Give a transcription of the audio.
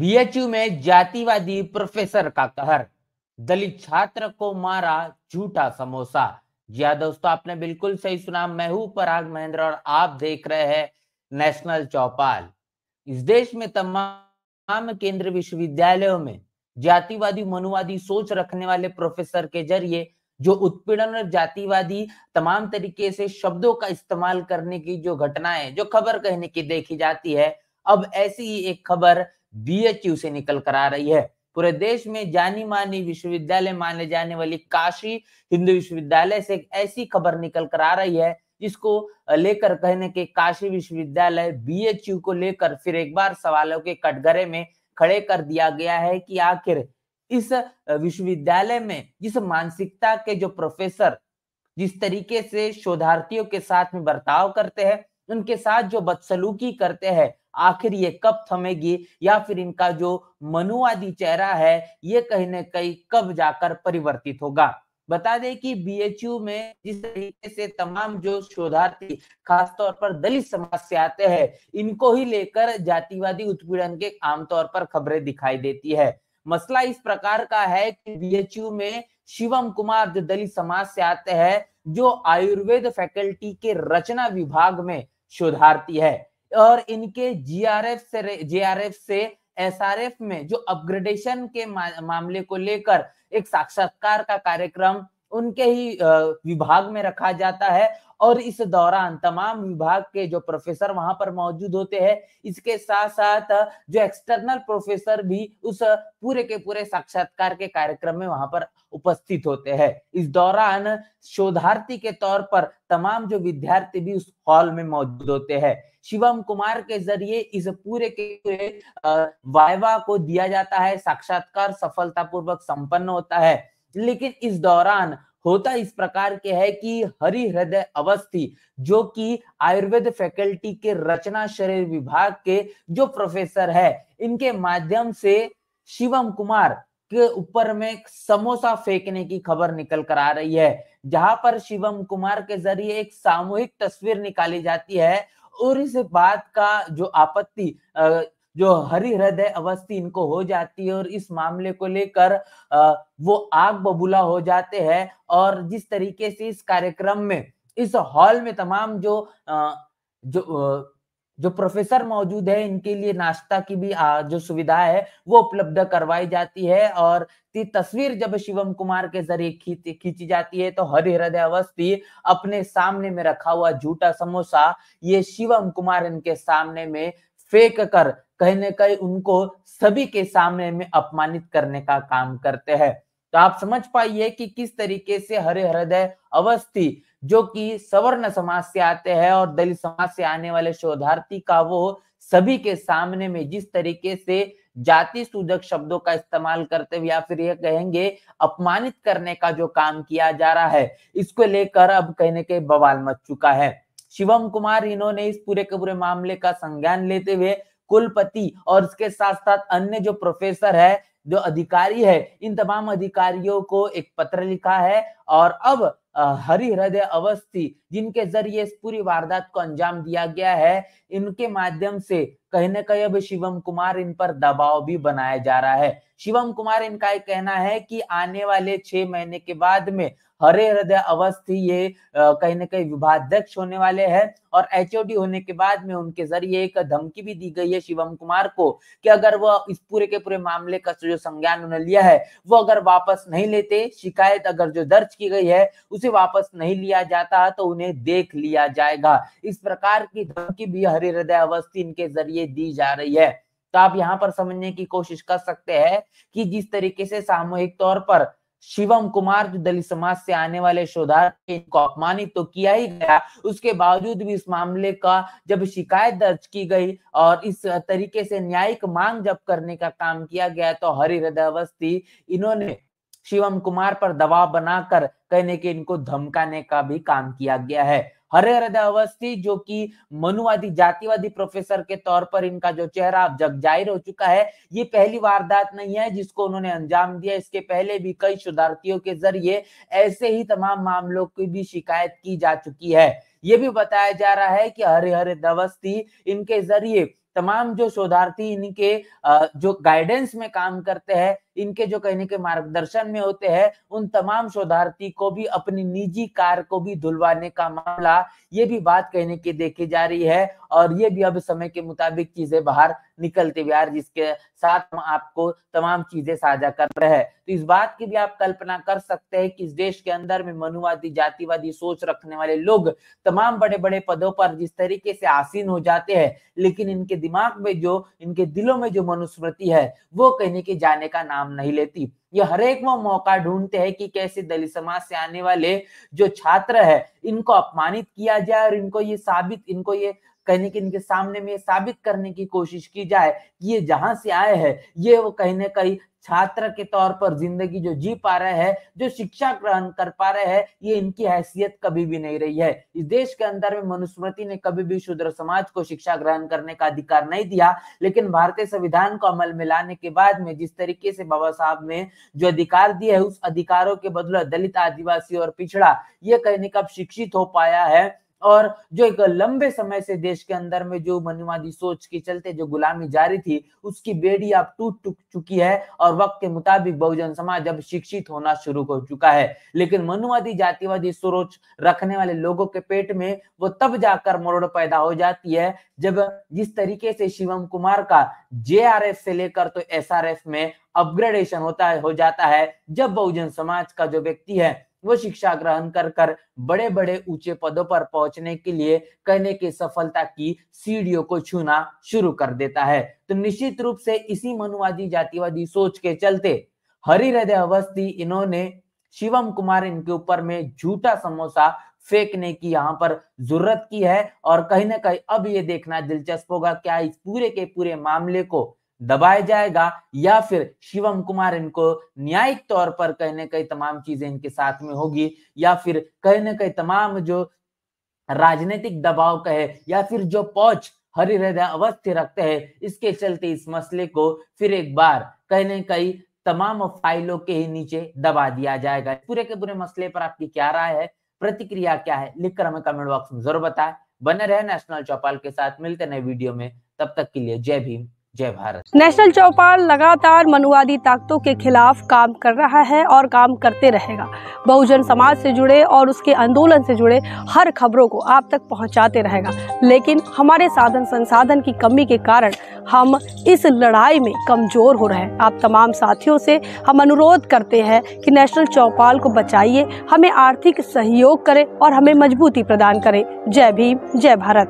BHU में जातिवादी professor का कहर दलित छात्र को मारा झूठा समोसा जी हाँ दोस्तों आपने बिल्कुल सही सुना मैं हूं पराग महेंद्र और आप देख रहे हैं नेशनल चौपाल इस देश में तमाम केंद्र विश्वविद्यालयों में जातिवादी मनुवादी सोच रखने वाले प्रोफेसर के जरिए जो उत्पीड़न और जातिवादी तमाम तरीके से शब्दों का इस्तेमाल करने की जो घटनाएं जो खबर कहने की देखी जाती है अब ऐसी ही एक खबर बीएचयू से निकल कर आ रही है पूरे देश में जानी मानी विश्वविद्यालय माने जाने वाली काशी हिंदू विश्वविद्यालय से एक ऐसी खबर निकल कर आ रही है जिसको लेकर कहने के काशी विश्वविद्यालय यू को लेकर फिर एक बार सवालों के कटघरे में खड़े कर दिया गया है कि आखिर इस विश्वविद्यालय में जिस मानसिकता के जो प्रोफेसर जिस तरीके से शोधार्थियों के साथ में बर्ताव करते हैं उनके साथ जो बदसलूकी करते हैं आखिर ये कब थमेगी या फिर इनका जो मनुवादी चेहरा है ये कहीं ना कहीं कब जाकर परिवर्तित होगा बता दें कि बीएचयू में जिस तरीके से तमाम जो शोधार्थी खासतौर पर दलित समाज से आते हैं इनको ही लेकर जातिवादी उत्पीड़न के आमतौर पर खबरें दिखाई देती है मसला इस प्रकार का है कि बीएचयू में शिवम कुमार जो दलित समाज से आते हैं जो आयुर्वेद फैकल्टी के रचना विभाग में शोधार्थी है और इनके जीआरएफ से जीआरएफ से एसआरएफ में जो अपग्रेडेशन के मा, मामले को लेकर एक साक्षात्कार का कार्यक्रम उनके ही विभाग में रखा जाता है और इस दौरान तमाम विभाग के जो प्रोफेसर वहां पर मौजूद होते हैं इसके साथ साथ जो एक्सटर्नल प्रोफेसर भी उस पूरे के पूरे साक्षात्कार के कार्यक्रम में वहां पर उपस्थित होते हैं इस दौरान शोधार्थी के तौर पर तमाम जो विद्यार्थी भी उस हॉल में मौजूद होते हैं शिवम कुमार के जरिए इस पूरे के पूरे वायवा को दिया जाता है साक्षात्कार सफलतापूर्वक संपन्न होता है लेकिन इस दौरान होता इस प्रकार के है कि हरि हृदय अवस्थी जो कि आयुर्वेद फैकल्टी के रचना शरीर विभाग के जो प्रोफेसर है इनके माध्यम से शिवम कुमार के ऊपर में समोसा फेंकने की खबर निकल कर आ रही है जहां पर शिवम कुमार के जरिए एक सामूहिक तस्वीर निकाली जाती है और इस बात का जो आपत्ति जो हरि हृदय अवस्थी इनको हो जाती है और इस मामले को लेकर वो आग बबूला हो जाते हैं और जिस तरीके से इस कार्यक्रम में इस हॉल में तमाम जो जो जो प्रोफेसर मौजूद है इनके लिए नाश्ता की भी जो सुविधा है वो उपलब्ध करवाई जाती है और ती तस्वीर जब शिवम कुमार के जरिए खींची खींची जाती है तो हरि हृदय अवस्थी अपने सामने में रखा हुआ झूठा समोसा ये शिवम कुमार इनके सामने में फेंक कर कहीं ना कहीं उनको सभी के सामने में अपमानित करने का काम करते हैं तो आप समझ पाइए कि किस तरीके से हरे हृदय अवस्थी जो कि सवर्ण समाज से आते हैं और दलित समाज से आने वाले शोधार्थी का वो सभी के सामने में जिस तरीके से जाति सूचक शब्दों का इस्तेमाल करते हुए या फिर यह कहेंगे अपमानित करने का जो काम किया जा रहा है इसको लेकर अब कहने ना बवाल मच चुका है शिवम कुमार इन्होंने इस पूरे के पूरे मामले का संज्ञान लेते हुए कुलपति और उसके साथ साथ अन्य जो प्रोफेसर है जो अधिकारी है इन तमाम अधिकारियों को एक पत्र लिखा है और अब हरि हृदय अवस्थी जिनके जरिए इस पूरी वारदात को अंजाम दिया गया है इनके माध्यम से कहीं ना कहीं अब शिवम कुमार इन पर दबाव भी बनाया जा रहा है शिवम कुमार इनका एक कहना है कि आने वाले छह महीने के बाद में हरे हृदय अवस्थी ये कहीं ना कहीं विभाध्यक्ष होने वाले हैं और एचओडी होने के बाद में उनके जरिए एक धमकी भी दी गई है शिवम कुमार को कि अगर वह इस पूरे के पूरे मामले का जो संज्ञान उन्होंने लिया है वो अगर वापस नहीं लेते शिकायत अगर जो दर्ज की गई है उसे वापस नहीं लिया जाता तो उन्हें देख लिया जाएगा इस प्रकार की धमकी भी हरे हृदय अवस्थी इनके जरिए ये दी जा रही है तो आप यहाँ पर समझने की कोशिश कर सकते हैं कि जिस तरीके से सामूहिक तौर पर शिवम कुमार जो दलित समाज से आने वाले शोधार्थी इनको अपमानित तो किया ही गया उसके बावजूद भी इस मामले का जब शिकायत दर्ज की गई और इस तरीके से न्यायिक मांग जब करने का काम किया गया तो हरि हृदय इन्होंने शिवम कुमार पर दबाव बनाकर कहने के इनको धमकाने का भी काम किया गया है हृदय अवस्थी जो कि मनुवादी जातिवादी प्रोफेसर के तौर पर इनका जो चेहरा जग जाहिर हो चुका है ये पहली वारदात नहीं है जिसको उन्होंने अंजाम दिया इसके पहले भी कई शोधार्थियों के जरिए ऐसे ही तमाम मामलों की भी शिकायत की जा चुकी है ये भी बताया जा रहा है कि हरे हरे दवस्ती इनके जरिए तमाम जो शोधार्थी इनके जो गाइडेंस में काम करते हैं इनके जो कहने के मार्गदर्शन में होते हैं उन तमाम शोधार्थी को भी अपनी निजी कार को भी धुलवाने का मामला ये भी बात कहने की देखी जा रही है और ये भी अब समय के मुताबिक चीजें बाहर निकलते हुए जिसके साथ हम आपको तमाम चीजें साझा कर रहे हैं तो इस बात की भी आप कल्पना कर सकते हैं कि इस देश के अंदर में मनुवादी जातिवादी सोच रखने वाले लोग तमाम बड़े बड़े पदों पर जिस तरीके से आसीन हो जाते हैं लेकिन इनके दिमाग में जो इनके दिलों में जो मनुस्मृति है वो कहने के जाने का नाम नाम नहीं लेती ये हर एक वो मौका ढूंढते हैं कि कैसे दलित समाज से आने वाले जो छात्र है इनको अपमानित किया जाए और इनको ये साबित इनको ये कहने की इनके सामने में साबित करने की कोशिश की जाए कि ये जहां से आए हैं ये वो कहीं ना कहीं छात्र के तौर पर जिंदगी जो जी पा रहे हैं जो शिक्षा ग्रहण कर पा रहे हैं ये इनकी हैसियत कभी भी नहीं रही है इस देश के अंदर में मनुस्मृति ने कभी भी शुद्र समाज को शिक्षा ग्रहण करने का अधिकार नहीं दिया लेकिन भारतीय संविधान को अमल में लाने के बाद में जिस तरीके से बाबा साहब ने जो अधिकार दिए है उस अधिकारों के बदले दलित आदिवासी और पिछड़ा ये कहने का शिक्षित हो पाया है और जो एक लंबे समय से देश के अंदर में जो मनुवादी सोच के चलते जो गुलामी जारी थी उसकी बेड़ी अब टूट टूट चुकी है और वक्त के मुताबिक बहुजन समाज अब शिक्षित होना शुरू हो चुका है लेकिन मनुवादी जातिवादी सोच रखने वाले लोगों के पेट में वो तब जाकर मरोड़ पैदा हो जाती है जब जिस तरीके से शिवम कुमार का जे से लेकर तो एस में अपग्रेडेशन होता है हो जाता है जब बहुजन समाज का जो व्यक्ति है वो शिक्षा ग्रहण कर कर बड़े बड़े ऊंचे पदों पर पहुंचने के लिए कहने के सफलता की सीढ़ियों को छूना शुरू कर देता है तो निश्चित रूप से इसी मनुवादी जातिवादी सोच के चलते हरिहृदय अवस्थी इन्होंने शिवम कुमार इनके ऊपर में झूठा समोसा फेंकने की यहाँ पर जरूरत की है और कहीं ना कहीं अब ये देखना दिलचस्प होगा क्या इस पूरे के पूरे मामले को दबाया जाएगा या फिर शिवम कुमार इनको न्यायिक तौर पर कहीं ना कहीं तमाम चीजें इनके साथ में होगी या फिर कहीं ना कहीं तमाम जो राजनीतिक दबाव कहे या फिर जो पौच हरी हृदय अवस्थ्य रखते हैं इसके चलते इस मसले को फिर एक बार कहीं ना कहीं तमाम फाइलों के ही नीचे दबा दिया जाएगा पूरे के पूरे मसले पर आपकी क्या राय है प्रतिक्रिया क्या है लिखकर हमें कमेंट बॉक्स में जरूर बताएं बने रहे नेशनल चौपाल के साथ मिलते नए वीडियो में तब तक के लिए जय भीम जय भारत नेशनल चौपाल लगातार मनुवादी ताकतों के खिलाफ काम कर रहा है और काम करते रहेगा बहुजन समाज से जुड़े और उसके आंदोलन से जुड़े हर खबरों को आप तक पहुंचाते रहेगा लेकिन हमारे साधन संसाधन की कमी के कारण हम इस लड़ाई में कमज़ोर हो रहे हैं आप तमाम साथियों से हम अनुरोध करते हैं कि नेशनल चौपाल को बचाइए हमें आर्थिक सहयोग करें और हमें मजबूती प्रदान करें जय भीम जय भारत